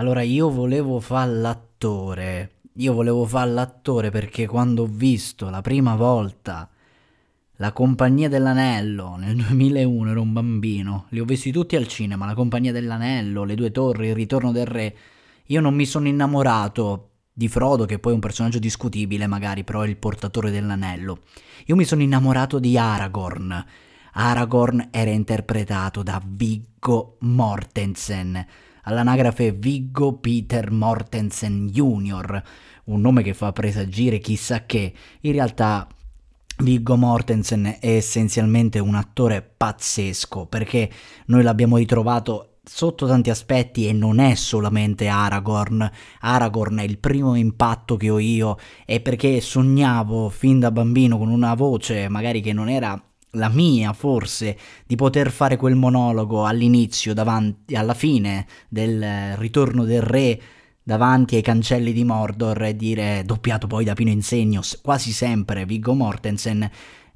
Allora io volevo fare l'attore, io volevo fare l'attore perché quando ho visto la prima volta la Compagnia dell'Anello nel 2001 ero un bambino, li ho visti tutti al cinema, la Compagnia dell'Anello, le due torri, il ritorno del re, io non mi sono innamorato di Frodo, che poi è un personaggio discutibile, magari, però è il portatore dell'anello. Io mi sono innamorato di Aragorn. Aragorn era interpretato da Viggo Mortensen all'anagrafe Viggo Peter Mortensen Jr., un nome che fa presagire chissà che, in realtà Viggo Mortensen è essenzialmente un attore pazzesco perché noi l'abbiamo ritrovato sotto tanti aspetti e non è solamente Aragorn. Aragorn è il primo impatto che ho io e perché sognavo fin da bambino con una voce magari che non era la mia forse di poter fare quel monologo all'inizio davanti alla fine del eh, ritorno del re davanti ai cancelli di Mordor e dire doppiato poi da Pino Insegno quasi sempre Viggo Mortensen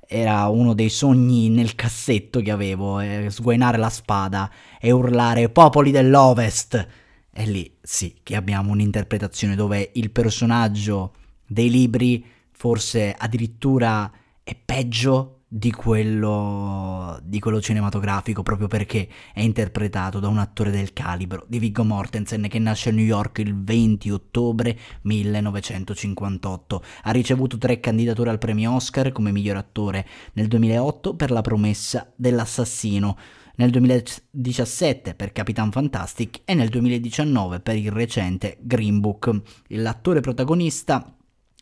era uno dei sogni nel cassetto che avevo eh, sguainare la spada e urlare popoli dell'ovest e lì sì che abbiamo un'interpretazione dove il personaggio dei libri forse addirittura è peggio di quello, di quello cinematografico proprio perché è interpretato da un attore del calibro di Viggo Mortensen che nasce a New York il 20 ottobre 1958. Ha ricevuto tre candidature al premio Oscar come miglior attore nel 2008 per La promessa dell'assassino, nel 2017 per Capitan Fantastic e nel 2019 per il recente Green Book. L'attore protagonista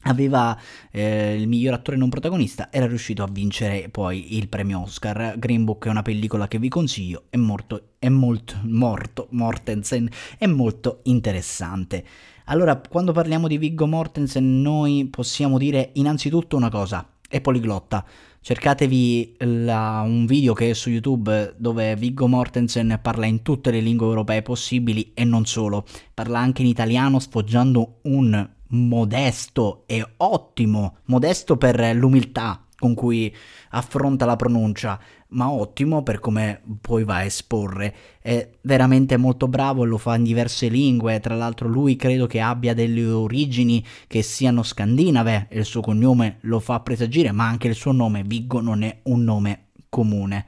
aveva eh, il miglior attore non protagonista, era riuscito a vincere poi il premio Oscar. Green Book è una pellicola che vi consiglio, è molto, è molto, morto, Mortensen, è molto interessante. Allora, quando parliamo di Viggo Mortensen, noi possiamo dire innanzitutto una cosa, è poliglotta. Cercatevi la, un video che è su YouTube dove Viggo Mortensen parla in tutte le lingue europee possibili e non solo, parla anche in italiano sfoggiando un modesto e ottimo, modesto per l'umiltà con cui affronta la pronuncia, ma ottimo per come poi va a esporre. È veramente molto bravo, e lo fa in diverse lingue, tra l'altro lui credo che abbia delle origini che siano scandinave, il suo cognome lo fa presagire, ma anche il suo nome, Viggo, non è un nome comune.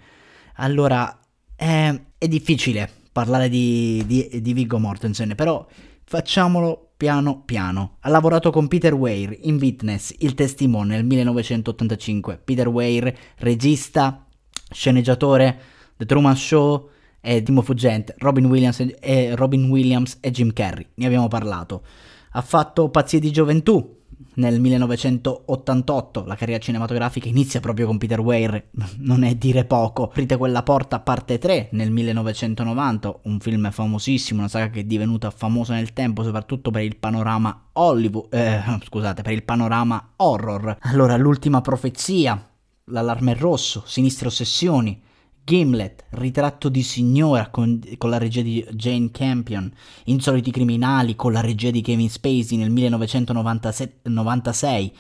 Allora, è, eh, è difficile parlare di, di, di Viggo Mortensen, però facciamolo piano piano. Ha lavorato con Peter Weir in Witness, Il testimone nel 1985. Peter Weir, regista, sceneggiatore, The Truman Show, e Timo Fuggente, Robin Williams, e, eh, Robin Williams e Jim Carrey. Ne abbiamo parlato. Ha fatto Pazzie di gioventù, nel 1988 la carriera cinematografica inizia proprio con Peter Weir, non è dire poco. Aprite quella porta a parte 3 nel 1990, un film famosissimo, una saga che è divenuta famosa nel tempo soprattutto per il panorama Hollywood, eh, scusate, per il panorama horror. Allora, l'ultima profezia, l'allarme rosso, sinistre ossessioni, Gimlet, Ritratto di signora con, con, la regia di Jane Campion, Insoliti criminali con la regia di Kevin Spacey nel 1996,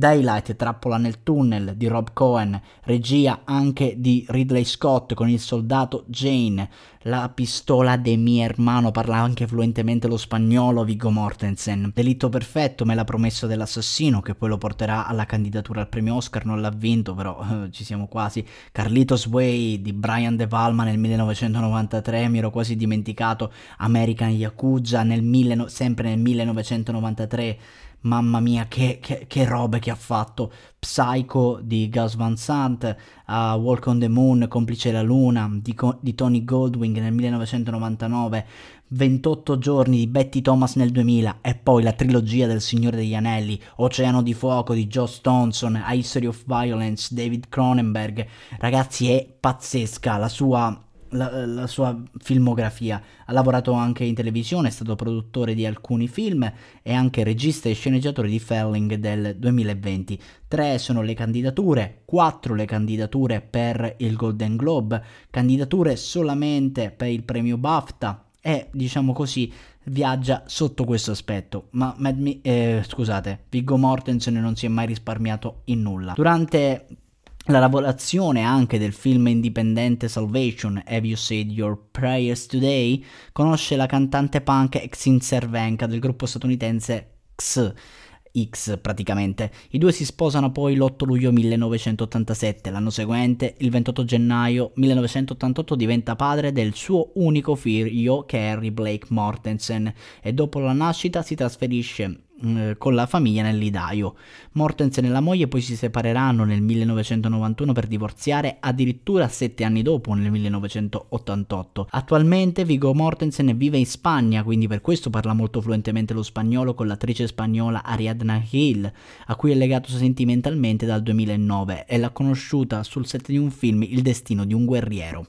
Daylight, Trappola nel tunnel di Rob Cohen, regia anche di Ridley Scott con il soldato Jane, La pistola de mi hermano, parla anche fluentemente lo spagnolo Viggo Mortensen, Delitto perfetto, me l'ha promesso dell'assassino che poi lo porterà alla candidatura al premio Oscar, non l'ha vinto però eh, ci siamo quasi, Carlitos Way di Brian De Palma nel 1993, mi ero quasi dimenticato, American Yakuza nel 19... sempre nel 1993, mamma mia, che, che, che robe che ha fatto. Psycho di Gus Van Sant, uh, Walk on the Moon, Complice la Luna di, di Tony Goldwing nel 1999, 28 giorni di Betty Thomas nel 2000 e poi la trilogia del Signore degli Anelli, Oceano di Fuoco di Joss Thompson, A History of Violence, David Cronenberg. Ragazzi, è pazzesca la sua la, la, sua filmografia. Ha lavorato anche in televisione, è stato produttore di alcuni film e anche regista e sceneggiatore di Felling del 2020. Tre sono le candidature, quattro le candidature per il Golden Globe, candidature solamente per il premio BAFTA e diciamo così viaggia sotto questo aspetto, ma Mad Me, eh, scusate, Viggo Mortensen non si è mai risparmiato in nulla. Durante la lavorazione anche del film indipendente Salvation, Have You Said Your Prayers Today, conosce la cantante punk Xin Servenka del gruppo statunitense X. X praticamente. I due si sposano poi l'8 luglio 1987, l'anno seguente, il 28 gennaio 1988, diventa padre del suo unico figlio che è Harry Blake Mortensen e dopo la nascita si trasferisce Mm, eh, con la famiglia nell'Idaio. Mortens e la moglie poi si separeranno nel 1991 per divorziare addirittura sette anni dopo, nel 1988. Attualmente Vigo Mortensen vive in Spagna, quindi per questo parla molto fluentemente lo spagnolo con l'attrice spagnola Ariadna Hill, a cui è legato sentimentalmente dal 2009 e l'ha conosciuta sul set di un film Il destino di un guerriero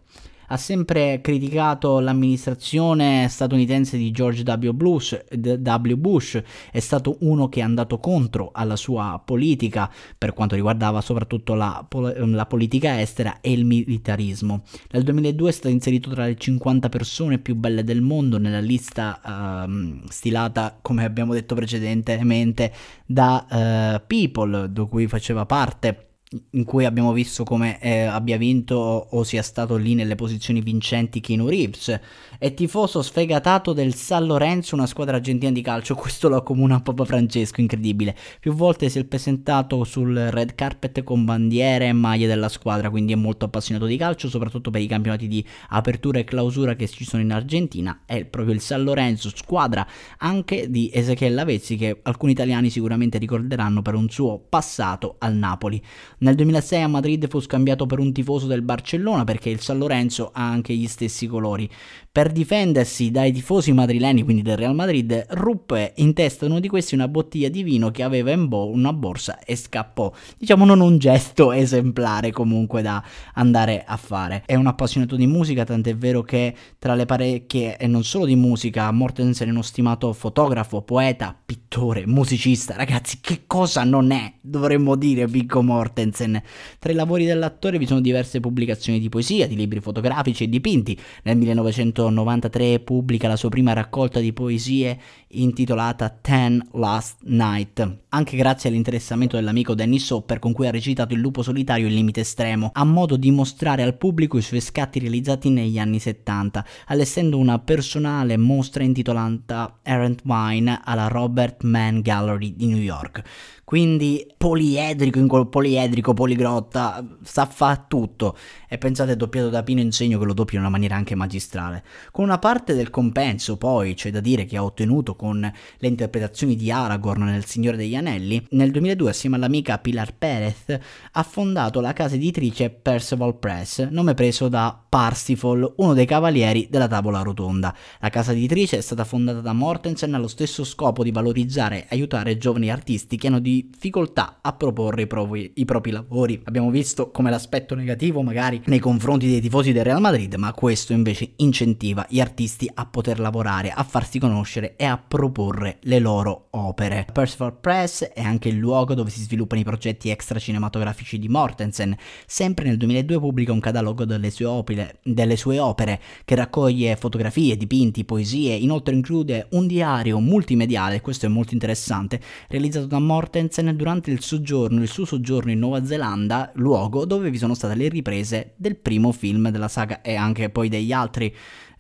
ha sempre criticato l'amministrazione statunitense di George w. Bush, w. Bush, è stato uno che è andato contro alla sua politica per quanto riguardava soprattutto la, la politica estera e il militarismo. Nel 2002 è stato inserito tra le 50 persone più belle del mondo nella lista uh, stilata, come abbiamo detto precedentemente, da uh, People, di cui faceva parte in cui abbiamo visto come eh, abbia vinto o sia stato lì nelle posizioni vincenti Keanu Reeves. È tifoso sfegatato del San Lorenzo, una squadra argentina di calcio, questo lo accomuna a Papa Francesco, incredibile. Più volte si è presentato sul red carpet con bandiere e maglie della squadra, quindi è molto appassionato di calcio, soprattutto per i campionati di apertura e clausura che ci sono in Argentina. È proprio il San Lorenzo, squadra anche di Ezechiel Lavezzi, che alcuni italiani sicuramente ricorderanno per un suo passato al Napoli. Nel 2006 a Madrid fu scambiato per un tifoso del Barcellona perché il San Lorenzo ha anche gli stessi colori. Per difendersi dai tifosi madrileni, quindi del Real Madrid, ruppe in testa uno di questi una bottiglia di vino che aveva in bo- una borsa e scappò. Diciamo non un gesto esemplare comunque da andare a fare. È un appassionato di musica, tant'è vero che tra le parecchie, e non solo di musica, Mortensen è uno stimato fotografo, poeta, pittore, musicista. Ragazzi, che cosa non è, dovremmo dire, Vico Mortensen? Christensen. Tra i lavori dell'attore vi sono diverse pubblicazioni di poesia, di libri fotografici e dipinti. Nel 1993 pubblica la sua prima raccolta di poesie intitolata Ten Last Night, anche grazie all'interessamento dell'amico Dennis Hopper con cui ha recitato Il lupo solitario Il limite estremo, a modo di mostrare al pubblico i suoi scatti realizzati negli anni 70, allestendo una personale mostra intitolata Errant Wine alla Robert Mann Gallery di New York. Quindi poliedrico in quel poliedrico lirico, poligrotta, sa fare tutto. E pensate, è doppiato da Pino Insegno che lo doppia in una maniera anche magistrale. Con una parte del compenso, poi, c'è da dire che ha ottenuto con le interpretazioni di Aragorn nel Signore degli Anelli, nel 2002 assieme all'amica Pilar Perez ha fondato la casa editrice Percival Press, nome preso da Parsifal, uno dei cavalieri della tavola rotonda. La casa editrice è stata fondata da Mortensen allo stesso scopo di valorizzare e aiutare giovani artisti che hanno difficoltà a proporre i propri, i propri troppi lavori. Abbiamo visto come l'aspetto negativo magari nei confronti dei tifosi del Real Madrid, ma questo invece incentiva gli artisti a poter lavorare, a farsi conoscere e a proporre le loro opere. Percival Press è anche il luogo dove si sviluppano i progetti extra cinematografici di Mortensen. Sempre nel 2002 pubblica un catalogo delle sue, opere, delle sue opere che raccoglie fotografie, dipinti, poesie, inoltre include un diario multimediale, questo è molto interessante, realizzato da Mortensen durante il, soggiorno, il suo soggiorno in Nuova Zelanda, luogo dove vi sono state le riprese del primo film della saga e anche poi degli altri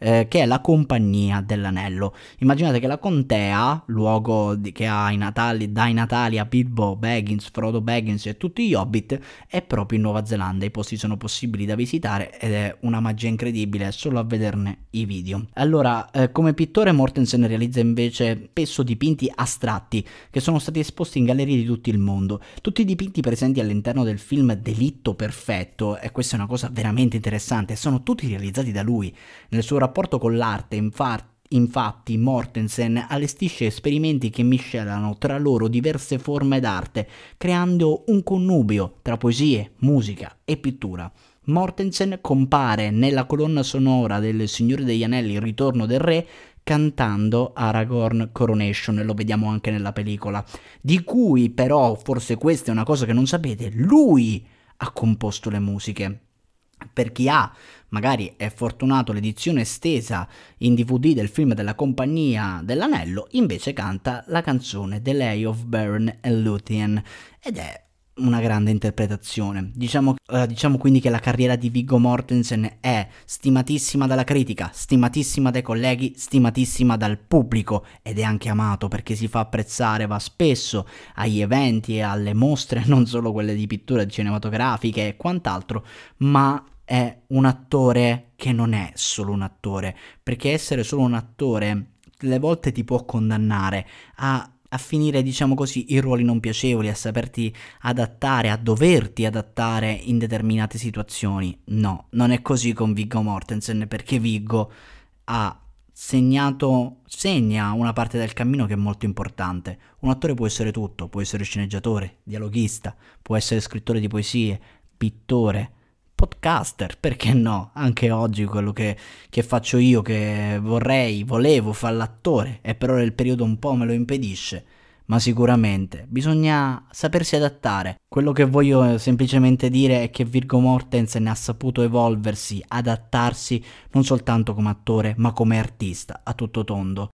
eh, che è la compagnia dell'anello. Immaginate che la contea, luogo di, che ha i natali, dai natali a Bilbo Baggins, Frodo Baggins e tutti gli hobbit, è proprio in Nuova Zelanda. I posti sono possibili da visitare ed è una magia incredibile solo a vederne i video. Allora, eh, come pittore Mortensen realizza invece spesso dipinti astratti che sono stati esposti in gallerie di tutto il mondo. Tutti i dipinti presenti all'interno del film Delitto Perfetto, e questa è una cosa veramente interessante, sono tutti realizzati da lui. Nel suo rapporto rapporto con l'arte, infatti, Infatti Mortensen allestisce esperimenti che miscelano tra loro diverse forme d'arte, creando un connubio tra poesie, musica e pittura. Mortensen compare nella colonna sonora del Signore degli Anelli Il ritorno del Re cantando Aragorn Coronation, lo vediamo anche nella pellicola, di cui però, forse questa è una cosa che non sapete, lui ha composto le musiche per chi ha magari è fortunato l'edizione estesa in DVD del film della compagnia dell'anello, invece canta la canzone The Lay of Baron and Luthien ed è una grande interpretazione. Diciamo, eh, diciamo, quindi che la carriera di Viggo Mortensen è stimatissima dalla critica, stimatissima dai colleghi, stimatissima dal pubblico ed è anche amato perché si fa apprezzare, va spesso agli eventi e alle mostre, non solo quelle di pittura cinematografiche e quant'altro, ma è un attore che non è solo un attore, perché essere solo un attore le volte ti può condannare a, a finire, diciamo così, i ruoli non piacevoli, a saperti adattare, a doverti adattare in determinate situazioni. No, non è così con Viggo Mortensen, perché Viggo ha segnato, segna una parte del cammino che è molto importante. Un attore può essere tutto, può essere sceneggiatore, dialoghista, può essere scrittore di poesie, pittore, podcaster, perché no? Anche oggi quello che, che faccio io, che vorrei, volevo fare l'attore, e per ora il periodo un po' me lo impedisce ma sicuramente bisogna sapersi adattare. Quello che voglio semplicemente dire è che Virgo Mortensen ha saputo evolversi, adattarsi non soltanto come attore, ma come artista a tutto tondo.